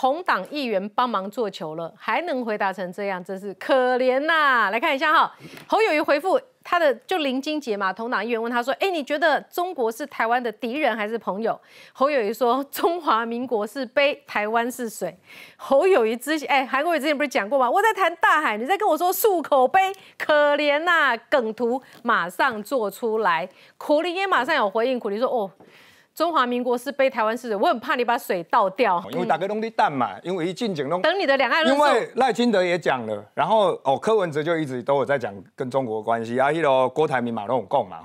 同党议员帮忙做球了，还能回答成这样，真是可怜呐！来看一下哈，侯友谊回复他的就林金杰嘛，同党议员问他说：“哎，你觉得中国是台湾的敌人还是朋友？”侯友谊说：“中华民国是杯，台湾是水。”侯友谊之前，哎，韩国瑜之前不是讲过吗？我在谈大海，你在跟我说漱口杯，可怜呐！梗图马上做出来，苦力也马上有回应，苦力说：“哦。”中华民国是被台湾水，我很怕你把水倒掉，因为打个弄的蛋嘛，因为一进警钟。等你的两岸。因为赖清德也讲了，然后哦柯文哲就一直都有在讲跟中国关系啊，一路郭台铭马龙共嘛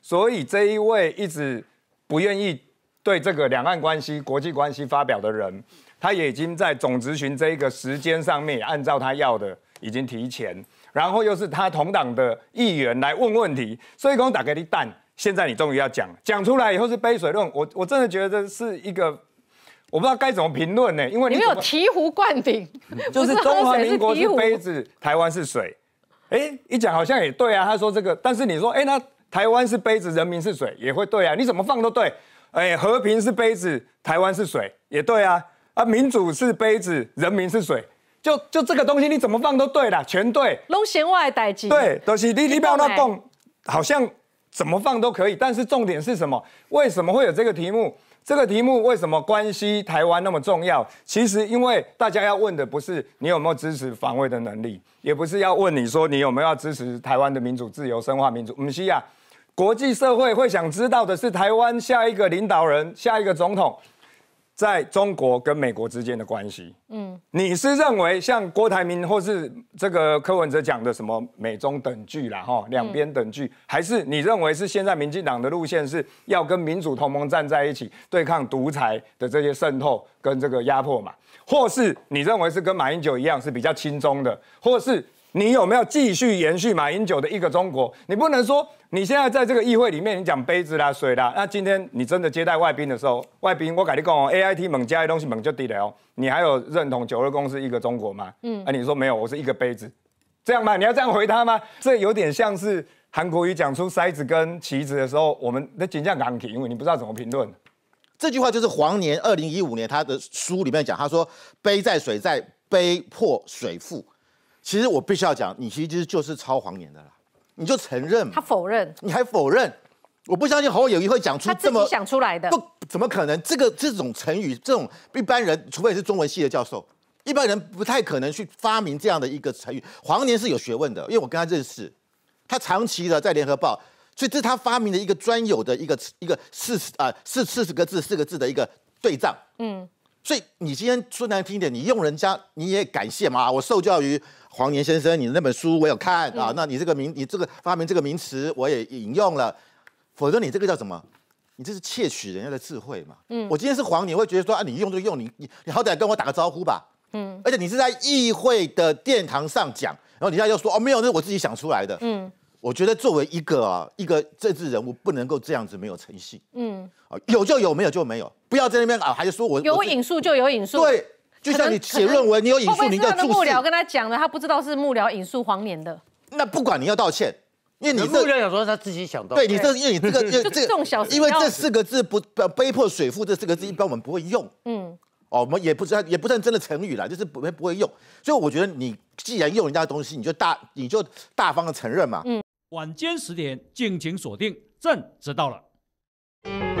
所以这一位一直不愿意对这个两岸关系、国际关系发表的人，他也已经在总咨询这一个时间上面按照他要的已经提前，然后又是他同党的议员来问问题，所以讲打个你蛋。现在你终于要讲了，讲出来以后是杯水论，我我真的觉得是一个，我不知道该怎么评论呢，因为你没有醍醐灌顶，就是中华民国是杯子，台湾是水，哎，一讲好像也对啊。他说这个，但是你说，哎，那台湾是杯子，人民是水，也会对啊，你怎么放都对。哎，和平是杯子，台湾是水，也对啊。啊，民主是杯子，人民是水，就就这个东西你怎么放都对了，全对。拢嫌我的代志。对，都是你你不要那讲，好像。怎么放都可以，但是重点是什么？为什么会有这个题目？这个题目为什么关系台湾那么重要？其实，因为大家要问的不是你有没有支持防卫的能力，也不是要问你说你有没有支持台湾的民主、自由、深化民主。我们需要国际社会会想知道的是，台湾下一个领导人、下一个总统。在中国跟美国之间的关系，嗯，你是认为像郭台铭或是这个柯文哲讲的什么美中等距啦，哈，两边等距，还是你认为是现在民进党的路线是要跟民主同盟站在一起对抗独裁的这些渗透跟这个压迫嘛，或是你认为是跟马英九一样是比较轻松的，或是？你有没有继续延续马英九的一个中国？你不能说你现在在这个议会里面，你讲杯子啦、水啦。那今天你真的接待外宾的时候，外宾我改你讲 A I T 猛加的东西猛就低了哦。你还有认同九二共识一个中国吗？嗯，啊，你说没有，我是一个杯子，这样吗？你要这样回答吗？这有点像是韩国语讲出筛子跟棋子的时候，我们的紧张感停，因为你不知道怎么评论。这句话就是黄年二零一五年他的书里面讲，他说杯在水在，杯破水覆。其实我必须要讲，你其实就是抄黄年的了，你就承认。他否认，你还否认？我不相信侯友宜会讲出这么想出来的，不怎么可能。这个这种成语，这种一般人，除非是中文系的教授，一般人不太可能去发明这样的一个成语。黄年是有学问的，因为我跟他认识，他长期的在联合报，所以这是他发明的一个专有的一个一个四啊四四十个字四个字的一个对仗。嗯。所以你今天说难听点，你用人家你也感谢嘛？我受教于黄年先生，你那本书我有看啊。那你这个名，你这个发明这个名词，我也引用了。否则你这个叫什么？你这是窃取人家的智慧嘛？嗯，我今天是黄你会觉得说啊，你用就用，你你你好歹跟我打个招呼吧。嗯，而且你是在议会的殿堂上讲，然后你现在又说哦没有，那我自己想出来的。嗯，我觉得作为一个一个政治人物，不能够这样子没有诚信。嗯。有就有，没有就没有，不要在那边啊，还是说我有引数就有引数，对，就像你写论文，你有引数，你就要注幕僚跟他讲了，他不知道是幕僚引述黄年的。那不管你要道歉，因为你的幕僚想说他自己想到。对你这，因为你这个，这这种小，因为这四个字不，被迫水富这四个字一般我们不会用，嗯，哦，我们也不知道，也不算真的成语了，就是不不会用。所以我觉得你既然用人家的东西，你就大你就大方的承认嘛。嗯，晚间十点敬请锁定，朕知道了。